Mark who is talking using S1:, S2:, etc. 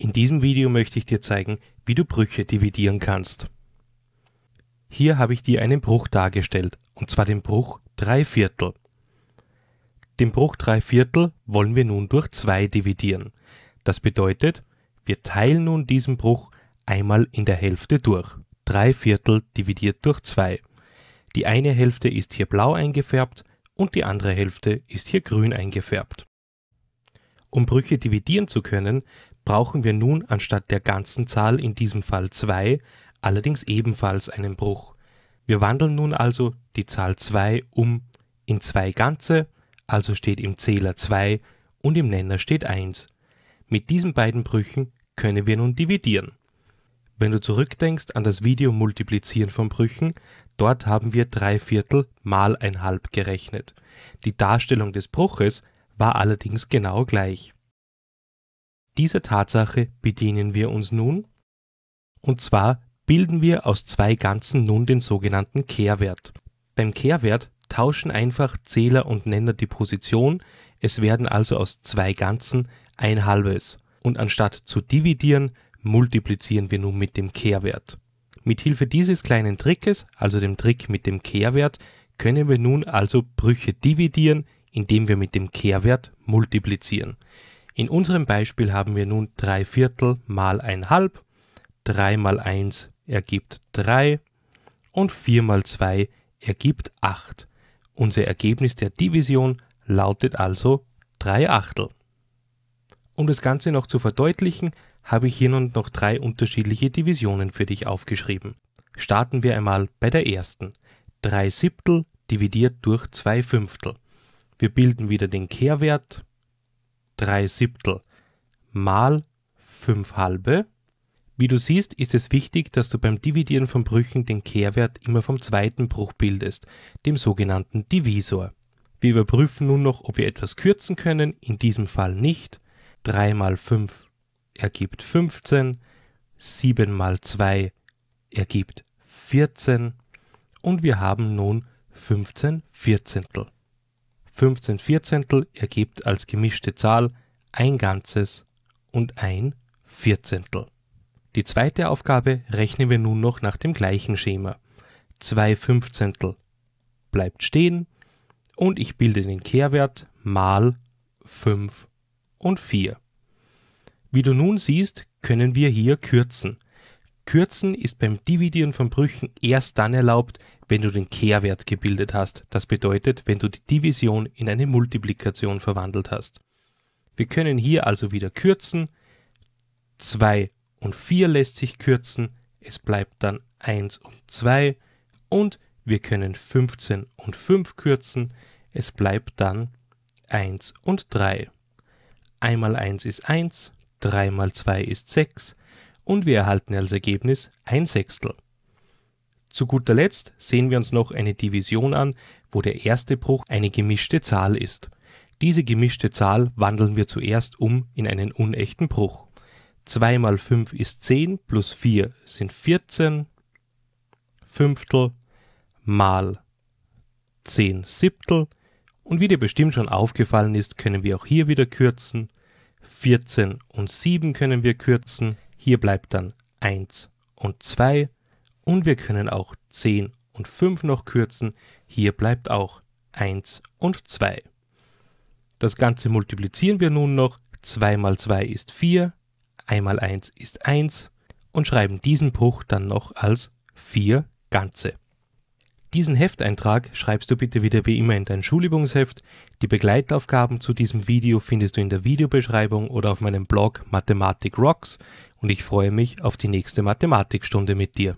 S1: In diesem Video möchte ich dir zeigen, wie du Brüche dividieren kannst. Hier habe ich dir einen Bruch dargestellt, und zwar den Bruch 3 Viertel. Den Bruch 3 Viertel wollen wir nun durch 2 dividieren. Das bedeutet, wir teilen nun diesen Bruch einmal in der Hälfte durch. 3 Viertel dividiert durch 2. Die eine Hälfte ist hier blau eingefärbt und die andere Hälfte ist hier grün eingefärbt. Um Brüche dividieren zu können, brauchen wir nun anstatt der ganzen Zahl in diesem Fall 2 allerdings ebenfalls einen Bruch. Wir wandeln nun also die Zahl 2 um in 2 Ganze, also steht im Zähler 2 und im Nenner steht 1. Mit diesen beiden Brüchen können wir nun dividieren. Wenn du zurückdenkst an das Video Multiplizieren von Brüchen, dort haben wir 3 Viertel mal ein Halb gerechnet. Die Darstellung des Bruches war allerdings genau gleich. Dieser Tatsache bedienen wir uns nun, und zwar bilden wir aus zwei Ganzen nun den sogenannten Kehrwert. Beim Kehrwert tauschen einfach Zähler und Nenner die Position, es werden also aus zwei Ganzen ein halbes. Und anstatt zu dividieren, multiplizieren wir nun mit dem Kehrwert. Mit Hilfe dieses kleinen Trickes, also dem Trick mit dem Kehrwert, können wir nun also Brüche dividieren, indem wir mit dem Kehrwert multiplizieren. In unserem Beispiel haben wir nun 3 Viertel mal 1 halb, 3 mal 1 ergibt 3 und 4 mal 2 ergibt 8. Unser Ergebnis der Division lautet also 3 Achtel. Um das Ganze noch zu verdeutlichen, habe ich hier nun noch drei unterschiedliche Divisionen für dich aufgeschrieben. Starten wir einmal bei der ersten. 3 Siebtel dividiert durch 2 Fünftel. Wir bilden wieder den Kehrwert 3 Siebtel mal 5 halbe. Wie du siehst, ist es wichtig, dass du beim Dividieren von Brüchen den Kehrwert immer vom zweiten Bruch bildest, dem sogenannten Divisor. Wir überprüfen nun noch, ob wir etwas kürzen können, in diesem Fall nicht. 3 mal 5 ergibt 15, 7 mal 2 ergibt 14 und wir haben nun 15 Vierzehntel. 15 Vierzehntel ergibt als gemischte Zahl ein Ganzes und ein Vierzehntel. Die zweite Aufgabe rechnen wir nun noch nach dem gleichen Schema. 2 Fünfzehntel bleibt stehen und ich bilde den Kehrwert mal 5 und 4. Wie du nun siehst, können wir hier kürzen. Kürzen ist beim Dividieren von Brüchen erst dann erlaubt, wenn du den Kehrwert gebildet hast, das bedeutet, wenn du die Division in eine Multiplikation verwandelt hast. Wir können hier also wieder kürzen, 2 und 4 lässt sich kürzen, es bleibt dann 1 und 2 und wir können 15 und 5 kürzen, es bleibt dann 1 und 3. 1 mal 1 ist 1, 3 mal 2 ist 6, und wir erhalten als Ergebnis ein Sechstel. Zu guter Letzt sehen wir uns noch eine Division an, wo der erste Bruch eine gemischte Zahl ist. Diese gemischte Zahl wandeln wir zuerst um in einen unechten Bruch. 2 mal 5 ist 10 plus 4 sind 14 Fünftel mal 10 Siebtel und wie dir bestimmt schon aufgefallen ist, können wir auch hier wieder kürzen. 14 und 7 können wir kürzen. Hier bleibt dann 1 und 2 und wir können auch 10 und 5 noch kürzen. Hier bleibt auch 1 und 2. Das Ganze multiplizieren wir nun noch. 2 mal 2 ist 4, 1 mal 1 ist 1 und schreiben diesen Bruch dann noch als 4 Ganze. Diesen Hefteintrag schreibst du bitte wieder wie immer in dein Schulübungsheft. Die Begleitaufgaben zu diesem Video findest du in der Videobeschreibung oder auf meinem Blog Mathematik Rocks und ich freue mich auf die nächste Mathematikstunde mit dir.